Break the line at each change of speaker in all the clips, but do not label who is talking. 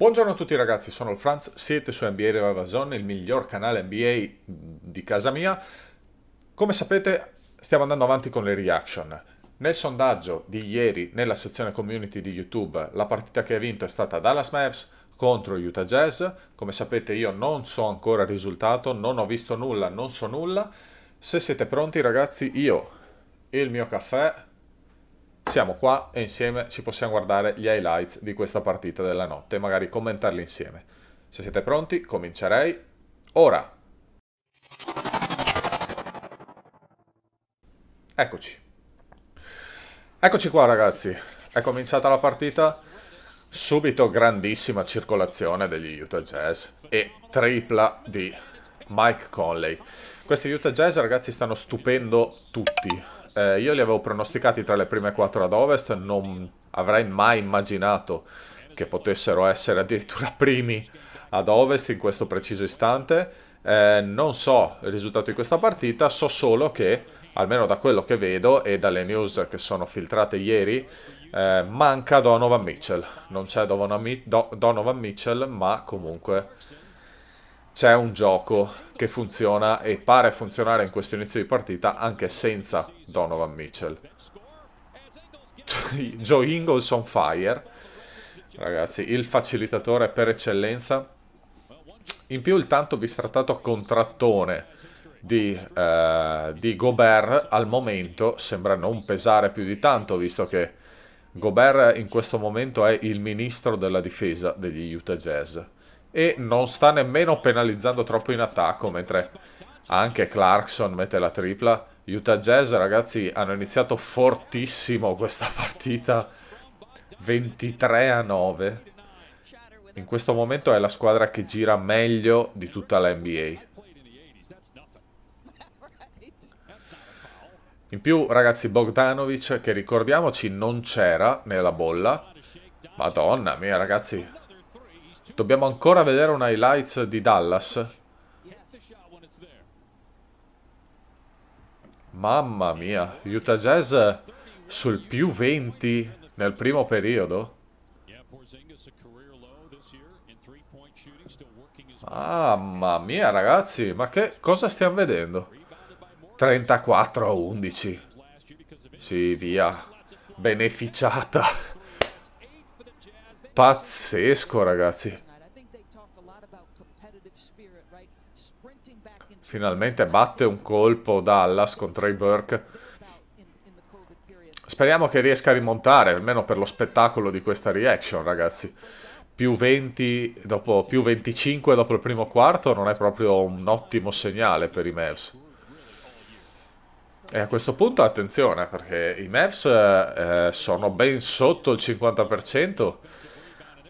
Buongiorno a tutti ragazzi, sono il Franz, siete su NBA Revival Zone, il miglior canale NBA di casa mia. Come sapete stiamo andando avanti con le reaction. Nel sondaggio di ieri nella sezione community di YouTube la partita che ha vinto è stata Dallas Mavs contro Utah Jazz. Come sapete io non so ancora il risultato, non ho visto nulla, non so nulla. Se siete pronti ragazzi io il mio caffè siamo qua e insieme ci possiamo guardare gli highlights di questa partita della notte e magari commentarli insieme. Se siete pronti, comincerei ora. Eccoci. Eccoci qua ragazzi, è cominciata la partita. Subito grandissima circolazione degli Utah Jazz e tripla di Mike Conley. Questi Utah Jazz, ragazzi, stanno stupendo tutti. Eh, io li avevo pronosticati tra le prime quattro ad ovest, non avrei mai immaginato che potessero essere addirittura primi ad ovest in questo preciso istante. Eh, non so il risultato di questa partita, so solo che, almeno da quello che vedo e dalle news che sono filtrate ieri, eh, manca Donovan Mitchell. Non c'è Donovan, Donovan Mitchell, ma comunque c'è un gioco che funziona e pare funzionare in questo inizio di partita anche senza Donovan Mitchell. Joe Ingles on fire, ragazzi, il facilitatore per eccellenza. In più il tanto bistrattato contrattone di, eh, di Gobert al momento sembra non pesare più di tanto, visto che Gobert in questo momento è il ministro della difesa degli Utah Jazz e non sta nemmeno penalizzando troppo in attacco, mentre anche Clarkson mette la tripla. Utah Jazz, ragazzi, hanno iniziato fortissimo questa partita, 23 a 9. In questo momento è la squadra che gira meglio di tutta la NBA. In più, ragazzi, Bogdanovic, che ricordiamoci non c'era nella bolla. Madonna mia, ragazzi, Dobbiamo ancora vedere un highlights di Dallas. Mamma mia, Utah Jazz sul più 20 nel primo periodo. Mamma mia ragazzi, ma che cosa stiamo vedendo? 34 a 11. Sì, via. Beneficiata. Pazzesco, ragazzi. Finalmente batte un colpo Dallas con Trey Burke. Speriamo che riesca a rimontare, almeno per lo spettacolo di questa reaction, ragazzi. Più, 20, dopo, più 25 dopo il primo quarto non è proprio un ottimo segnale per i Mavs. E a questo punto attenzione perché i Mavs eh, sono ben sotto il 50%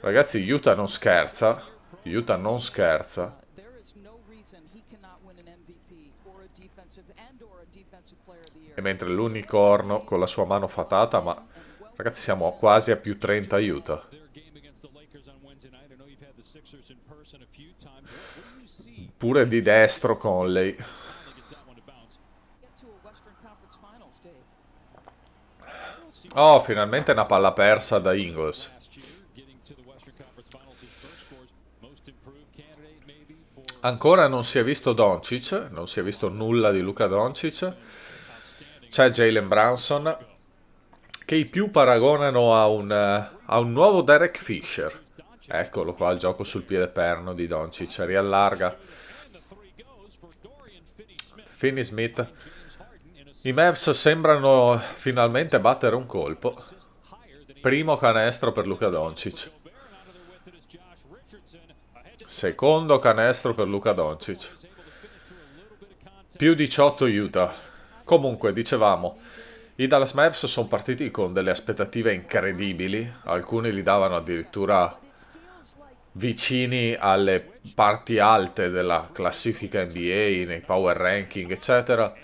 Ragazzi, Utah non scherza. Utah non scherza. E mentre l'unicorno con la sua mano fatata, ma ragazzi siamo quasi a più 30 Utah. Pure di destro Conley. Oh, finalmente una palla persa da Ingles. Ancora non si è visto Doncic, non si è visto nulla di Luca Doncic. C'è Jalen Branson, che i più paragonano a un, a un nuovo Derek Fisher. Eccolo qua il gioco sul piede perno di Doncic, riallarga. Finney Smith. I Mavs sembrano finalmente battere un colpo. Primo canestro per Luca Doncic. Secondo canestro per Luca Doncic. Più 18 Utah. Comunque, dicevamo, i Dallas Mavs sono partiti con delle aspettative incredibili. Alcuni li davano addirittura vicini alle parti alte della classifica NBA, nei power ranking, eccetera.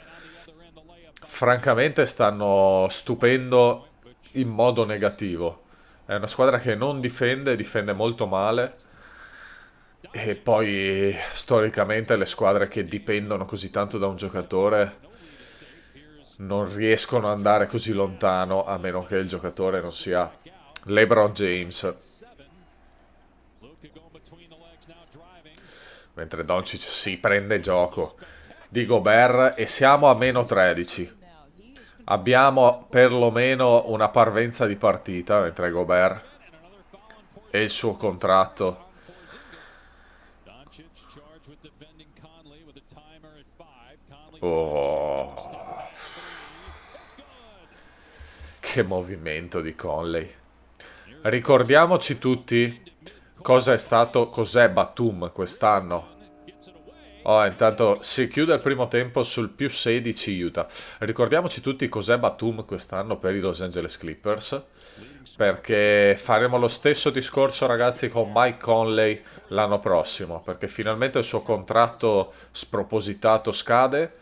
Francamente stanno stupendo in modo negativo. È una squadra che non difende, difende molto male e poi storicamente le squadre che dipendono così tanto da un giocatore non riescono ad andare così lontano a meno che il giocatore non sia LeBron James. Mentre Doncic si prende gioco di Gobert e siamo a meno 13. Abbiamo perlomeno una parvenza di partita mentre Gobert e il suo contratto Oh. Che movimento di Conley. Ricordiamoci tutti cosa è stato, cos'è Batum quest'anno. Oh, intanto si chiude il primo tempo sul più 16 Utah. Ricordiamoci tutti cos'è Batum quest'anno per i Los Angeles Clippers, perché faremo lo stesso discorso ragazzi con Mike Conley l'anno prossimo, perché finalmente il suo contratto spropositato scade,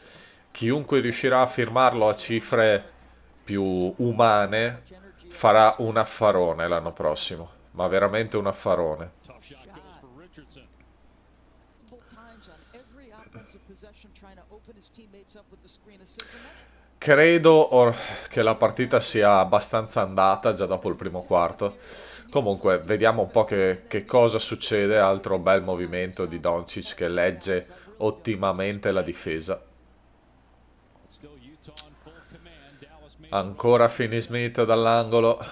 chiunque riuscirà a firmarlo a cifre più umane farà un affarone l'anno prossimo, ma veramente un affarone. Credo che la partita sia abbastanza andata già dopo il primo quarto. Comunque, vediamo un po' che, che cosa succede. Altro bel movimento di Doncic che legge ottimamente la difesa. Ancora Finney Smith dall'angolo,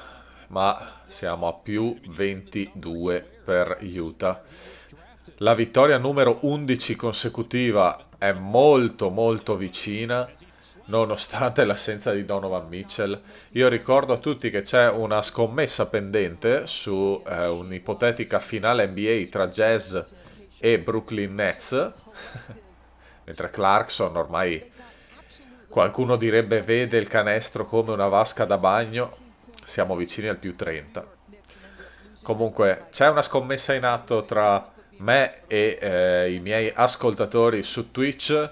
ma siamo a più 22 per Utah. La vittoria numero 11 consecutiva è molto molto vicina nonostante l'assenza di Donovan Mitchell. Io ricordo a tutti che c'è una scommessa pendente su eh, un'ipotetica finale NBA tra Jazz e Brooklyn Nets, mentre Clarkson ormai qualcuno direbbe vede il canestro come una vasca da bagno, siamo vicini al più 30. Comunque c'è una scommessa in atto tra me e eh, i miei ascoltatori su Twitch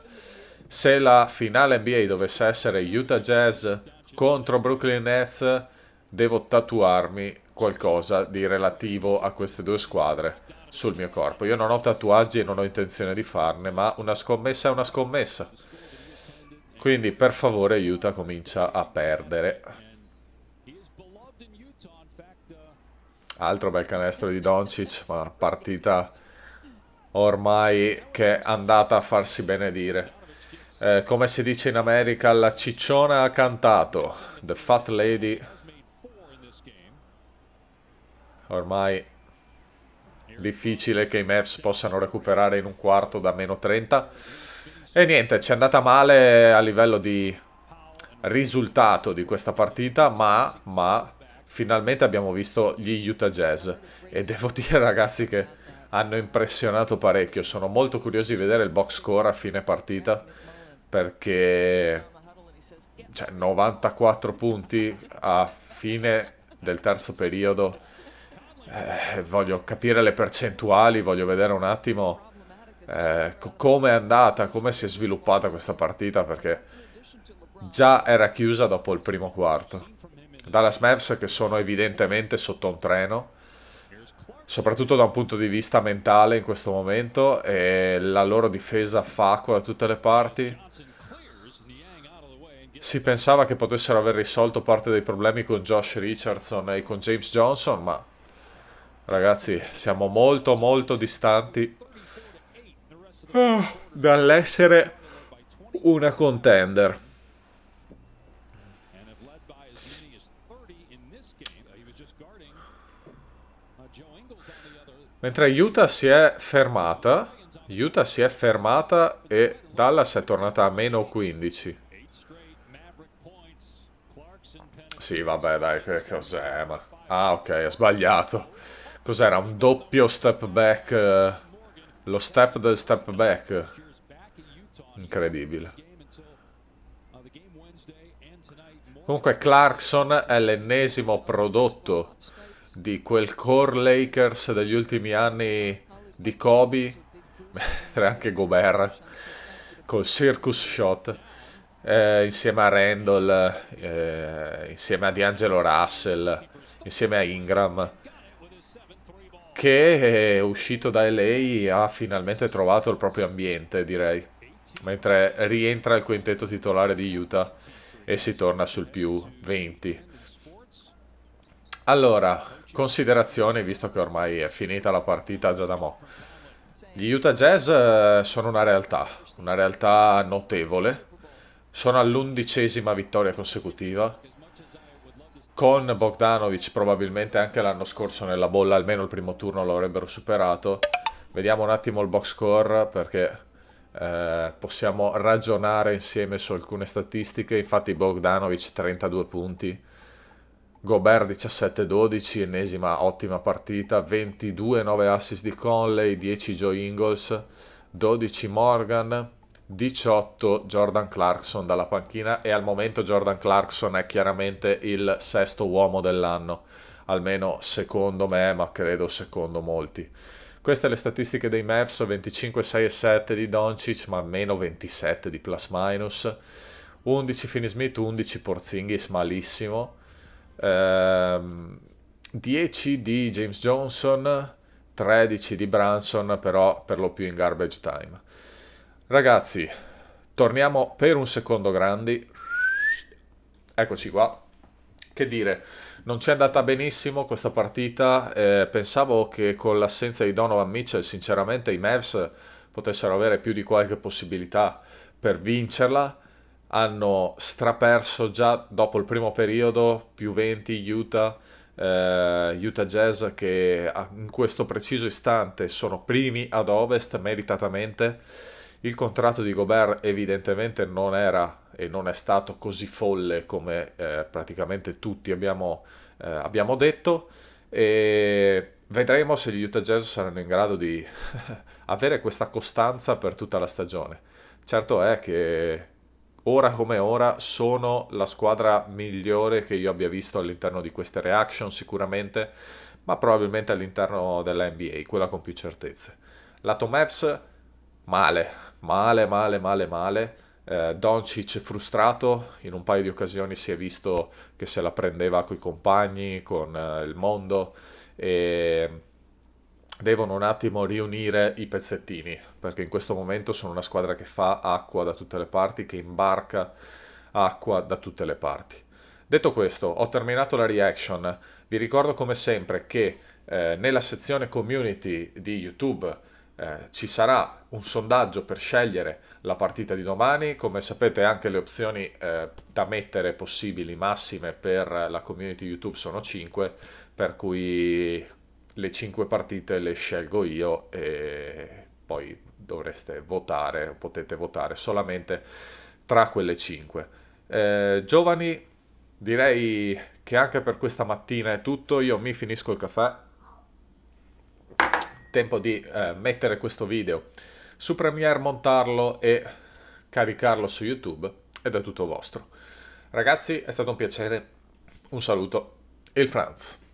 se la finale NBA dovesse essere Utah Jazz contro Brooklyn Nets devo tatuarmi qualcosa di relativo a queste due squadre sul mio corpo. Io non ho tatuaggi e non ho intenzione di farne, ma una scommessa è una scommessa. Quindi per favore Utah comincia a perdere. Altro bel canestro di Doncic, ma partita ormai che è andata a farsi benedire. Eh, come si dice in America, la cicciona ha cantato, The Fat Lady. Ormai difficile che i Mavs possano recuperare in un quarto da meno 30. E niente, ci è andata male a livello di risultato di questa partita, ma, ma finalmente abbiamo visto gli Utah Jazz. E devo dire ragazzi che hanno impressionato parecchio. Sono molto curioso di vedere il box score a fine partita perché cioè, 94 punti a fine del terzo periodo. Eh, voglio capire le percentuali, voglio vedere un attimo eh, come è andata, come si è sviluppata questa partita perché già era chiusa dopo il primo quarto. Dallas Mavs che sono evidentemente sotto un treno soprattutto da un punto di vista mentale in questo momento e la loro difesa fa facua da tutte le parti. Si pensava che potessero aver risolto parte dei problemi con Josh Richardson e con James Johnson, ma ragazzi siamo molto molto distanti ah, dall'essere una contender. Mentre Utah si è fermata, Utah si è fermata e Dallas è tornata a meno 15. Sì, vabbè, dai, che cos'è? Ma... Ah, ok, ha sbagliato. Cos'era? Un doppio step back. Eh, lo step del step back. Incredibile. Comunque Clarkson è l'ennesimo prodotto di quel core Lakers degli ultimi anni di Kobe, mentre anche Gobert, col circus shot, eh, insieme a Randall, eh, insieme a D'Angelo Russell, insieme a Ingram, che è uscito da LA ha finalmente trovato il proprio ambiente, direi, mentre rientra il quintetto titolare di Utah e si torna sul più 20. Allora, considerazioni, visto che ormai è finita la partita già da mo'. Gli Utah Jazz eh, sono una realtà, una realtà notevole. Sono all'undicesima vittoria consecutiva. Con Bogdanovic probabilmente anche l'anno scorso nella bolla, almeno il primo turno l'avrebbero superato. Vediamo un attimo il box score perché eh, possiamo ragionare insieme su alcune statistiche. Infatti Bogdanovic 32 punti, Gobert 17-12, ennesima ottima partita, 22-9 assist di Conley, 10 Joe Ingalls, 12 Morgan, 18 Jordan Clarkson dalla panchina e al momento Jordan Clarkson è chiaramente il sesto uomo dell'anno, almeno secondo me, ma credo secondo molti. Queste le statistiche dei Mavs, 25, 6 7 di Doncic, ma meno 27 di plus minus. 11 Finney Smith, 11 Porzingis, malissimo. 10 ehm, di James Johnson, 13 di Branson, però per lo più in garbage time. Ragazzi, torniamo per un secondo grandi. Eccoci qua. Che dire, non ci è andata benissimo questa partita. Eh, pensavo che con l'assenza di Donovan Mitchell, sinceramente, i Mavs potessero avere più di qualche possibilità per vincerla hanno straperso già dopo il primo periodo più 20 Utah, eh, Utah Jazz che in questo preciso istante sono primi ad ovest meritatamente. Il contratto di Gobert evidentemente non era e non è stato così folle come eh, praticamente tutti abbiamo, eh, abbiamo detto e vedremo se gli Utah Jazz saranno in grado di avere questa costanza per tutta la stagione. Certo è che ora come ora sono la squadra migliore che io abbia visto all'interno di queste reaction sicuramente, ma probabilmente all'interno della NBA, quella con più certezze. Lato Mavs, male, male, male, male, male. Eh, Doncic frustrato, in un paio di occasioni si è visto che se la prendeva coi compagni, con eh, il mondo e devono un attimo riunire i pezzettini, perché in questo momento sono una squadra che fa acqua da tutte le parti, che imbarca acqua da tutte le parti. Detto questo, ho terminato la reaction. Vi ricordo come sempre che eh, nella sezione community di YouTube eh, ci sarà un sondaggio per scegliere la partita di domani. Come sapete anche le opzioni eh, da mettere possibili massime per la community YouTube sono 5, per cui le cinque partite le scelgo io e poi dovreste votare, potete votare solamente tra quelle cinque. Eh, giovani, direi che anche per questa mattina è tutto, io mi finisco il caffè, tempo di eh, mettere questo video su Premiere, montarlo e caricarlo su YouTube ed è tutto vostro. Ragazzi, è stato un piacere, un saluto, il Franz.